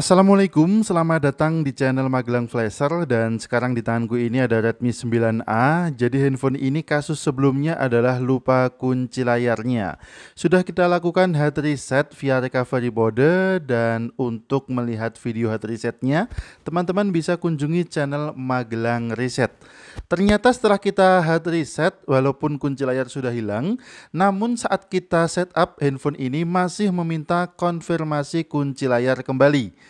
Assalamualaikum, selamat datang di channel Magelang Flasher dan sekarang di tanganku ini ada Redmi 9A. Jadi handphone ini kasus sebelumnya adalah lupa kunci layarnya. Sudah kita lakukan hard reset via recovery mode dan untuk melihat video hard resetnya, teman-teman bisa kunjungi channel Magelang Reset. Ternyata setelah kita hard reset, walaupun kunci layar sudah hilang, namun saat kita setup handphone ini masih meminta konfirmasi kunci layar kembali.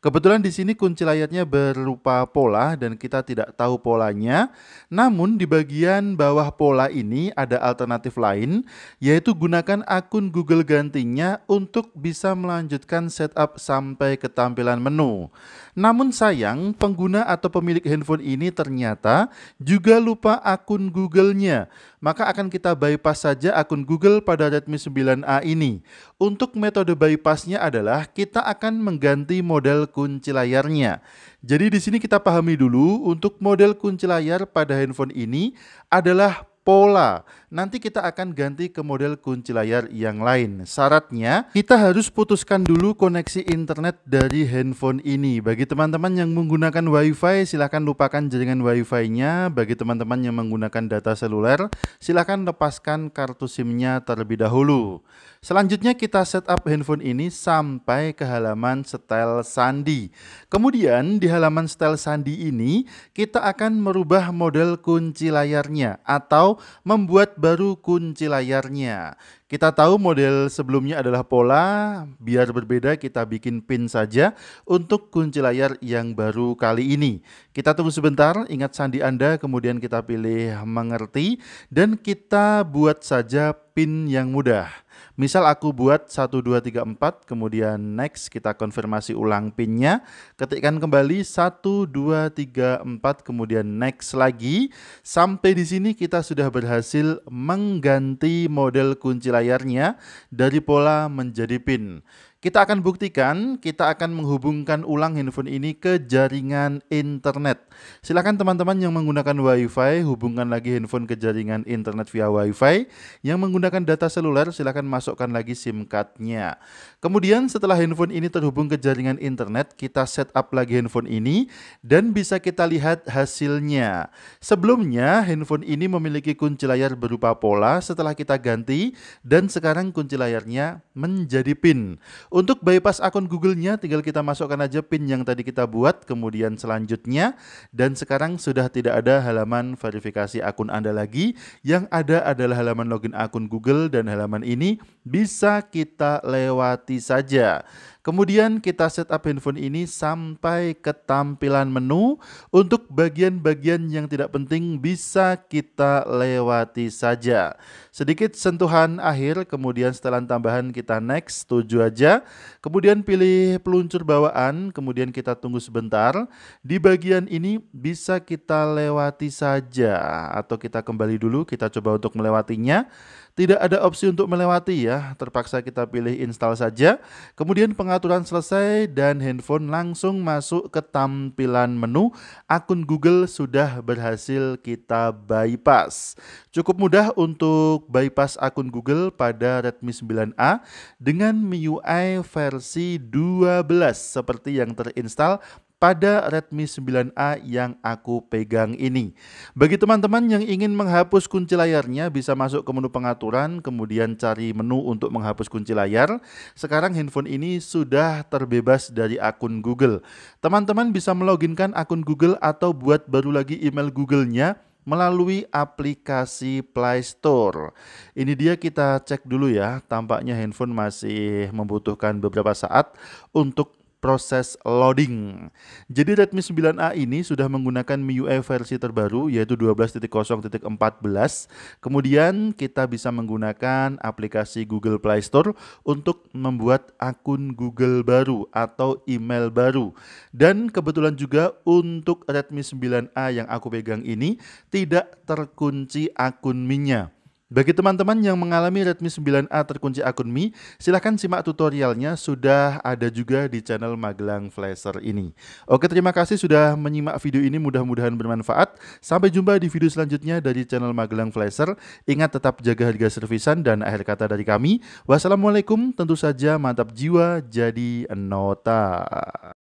Kebetulan di sini kunci layarnya berupa pola dan kita tidak tahu polanya. Namun di bagian bawah pola ini ada alternatif lain yaitu gunakan akun Google gantinya untuk bisa melanjutkan setup sampai ke tampilan menu. Namun sayang pengguna atau pemilik handphone ini ternyata juga lupa akun Google-nya. Maka akan kita bypass saja akun Google pada Redmi 9A ini. Untuk metode bypassnya adalah kita akan mengganti model kunci layarnya. Jadi di sini kita pahami dulu untuk model kunci layar pada handphone ini adalah pola. Nanti kita akan ganti ke model kunci layar yang lain. Syaratnya, kita harus putuskan dulu koneksi internet dari handphone ini. Bagi teman-teman yang menggunakan WiFi, silahkan lupakan jaringan WiFi-nya. Bagi teman-teman yang menggunakan data seluler, silahkan lepaskan kartu SIM-nya terlebih dahulu. Selanjutnya kita setup handphone ini sampai ke halaman setel sandi. Kemudian di halaman setel sandi ini kita akan merubah model kunci layarnya atau membuat baru kunci layarnya. Kita tahu model sebelumnya adalah pola, biar berbeda kita bikin pin saja untuk kunci layar yang baru kali ini. Kita tunggu sebentar, ingat sandi Anda, kemudian kita pilih mengerti, dan kita buat saja pin yang mudah. Misal aku buat 1, 2, 3, 4, kemudian next kita konfirmasi ulang pinnya, ketikkan kembali 1, 2, 3, 4, kemudian next lagi. Sampai di sini kita sudah berhasil mengganti model kunci layarnya dari pola menjadi pin. Kita akan buktikan, kita akan menghubungkan ulang handphone ini ke jaringan internet. Silakan teman-teman yang menggunakan WiFi hubungkan lagi handphone ke jaringan internet via WiFi. Yang menggunakan data seluler silakan masuk masukkan lagi SIM cardnya. Kemudian setelah handphone ini terhubung ke jaringan internet, kita setup lagi handphone ini dan bisa kita lihat hasilnya. Sebelumnya handphone ini memiliki kunci layar berupa pola setelah kita ganti dan sekarang kunci layarnya menjadi PIN. Untuk bypass akun Google-nya tinggal kita masukkan aja PIN yang tadi kita buat kemudian selanjutnya dan sekarang sudah tidak ada halaman verifikasi akun Anda lagi. Yang ada adalah halaman login akun Google dan halaman ini bisa kita lewati saja Kemudian kita setup handphone ini sampai ke tampilan menu. Untuk bagian-bagian yang tidak penting bisa kita lewati saja. Sedikit sentuhan akhir, kemudian setelan tambahan kita next, tuju aja. Kemudian pilih peluncur bawaan, kemudian kita tunggu sebentar. Di bagian ini bisa kita lewati saja atau kita kembali dulu, kita coba untuk melewatinya. Tidak ada opsi untuk melewati ya, terpaksa kita pilih install saja. Kemudian pengaturan selesai dan handphone langsung masuk ke tampilan menu, akun Google sudah berhasil kita bypass. Cukup mudah untuk bypass akun Google pada Redmi 9A dengan MIUI versi 12 seperti yang terinstal pada Redmi 9A yang aku pegang ini. Bagi teman-teman yang ingin menghapus kunci layarnya bisa masuk ke menu pengaturan kemudian cari menu untuk menghapus kunci layar. Sekarang handphone ini sudah terbebas dari akun Google. Teman-teman bisa meloginkan akun Google atau buat baru lagi email Google-nya melalui aplikasi Play Store. Ini dia kita cek dulu ya, tampaknya handphone masih membutuhkan beberapa saat untuk proses loading. Jadi Redmi 9A ini sudah menggunakan MIUI e versi terbaru yaitu 12.0.14. Kemudian kita bisa menggunakan aplikasi Google Play Store untuk membuat akun Google baru atau email baru. Dan kebetulan juga untuk Redmi 9A yang aku pegang ini tidak terkunci akun mi bagi teman-teman yang mengalami Redmi 9A terkunci akun Mi, silahkan simak tutorialnya sudah ada juga di channel Magelang Flasher ini. Oke, terima kasih sudah menyimak video ini, mudah-mudahan bermanfaat. Sampai jumpa di video selanjutnya dari channel Magelang Flasher. Ingat tetap jaga harga servisan dan akhir kata dari kami. Wassalamualaikum, tentu saja mantap jiwa jadi nota.